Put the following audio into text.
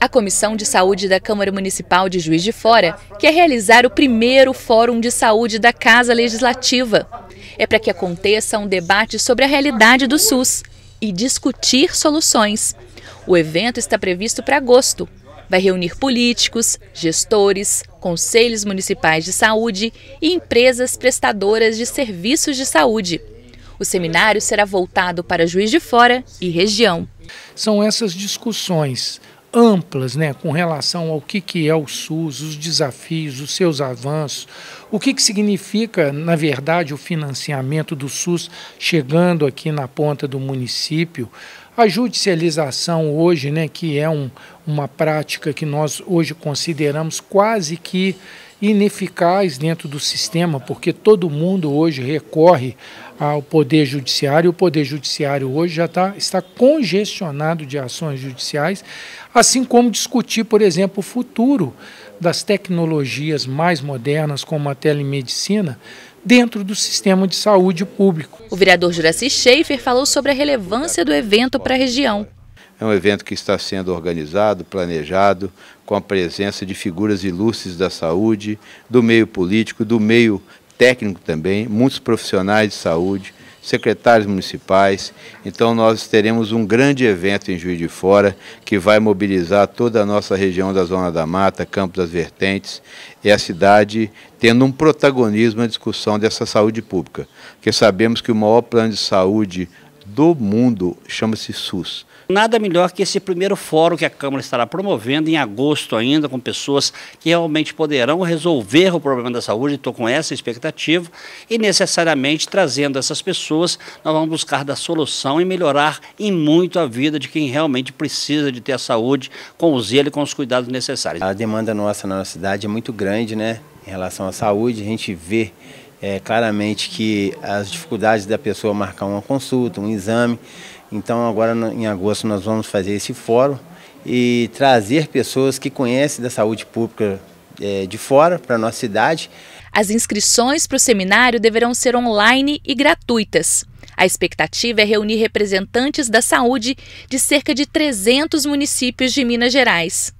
a Comissão de Saúde da Câmara Municipal de Juiz de Fora quer realizar o primeiro Fórum de Saúde da Casa Legislativa. É para que aconteça um debate sobre a realidade do SUS e discutir soluções. O evento está previsto para agosto. Vai reunir políticos, gestores, conselhos municipais de saúde e empresas prestadoras de serviços de saúde. O seminário será voltado para Juiz de Fora e região. São essas discussões amplas né, com relação ao que, que é o SUS, os desafios, os seus avanços, o que, que significa, na verdade, o financiamento do SUS chegando aqui na ponta do município, a judicialização hoje, né, que é um, uma prática que nós hoje consideramos quase que ineficaz dentro do sistema, porque todo mundo hoje recorre ao Poder Judiciário. O Poder Judiciário hoje já tá, está congestionado de ações judiciais, assim como discutir, por exemplo, o futuro das tecnologias mais modernas, como a telemedicina dentro do sistema de saúde público. O vereador Juraci Schaefer falou sobre a relevância do evento para a região. É um evento que está sendo organizado, planejado, com a presença de figuras ilustres da saúde, do meio político, do meio técnico também, muitos profissionais de saúde, secretários municipais. Então nós teremos um grande evento em Juiz de Fora que vai mobilizar toda a nossa região da Zona da Mata, Campo das Vertentes e a cidade tendo um protagonismo na discussão dessa saúde pública, porque sabemos que o maior plano de saúde do mundo, chama-se SUS. Nada melhor que esse primeiro fórum que a Câmara estará promovendo em agosto ainda, com pessoas que realmente poderão resolver o problema da saúde, estou com essa expectativa, e necessariamente trazendo essas pessoas, nós vamos buscar da solução e melhorar em muito a vida de quem realmente precisa de ter a saúde com o zelo e com os cuidados necessários. A demanda nossa na nossa cidade é muito grande, né, em relação à saúde, a gente vê é, claramente que as dificuldades da pessoa marcar uma consulta, um exame. Então, agora em agosto, nós vamos fazer esse fórum e trazer pessoas que conhecem da saúde pública é, de fora para a nossa cidade. As inscrições para o seminário deverão ser online e gratuitas. A expectativa é reunir representantes da saúde de cerca de 300 municípios de Minas Gerais.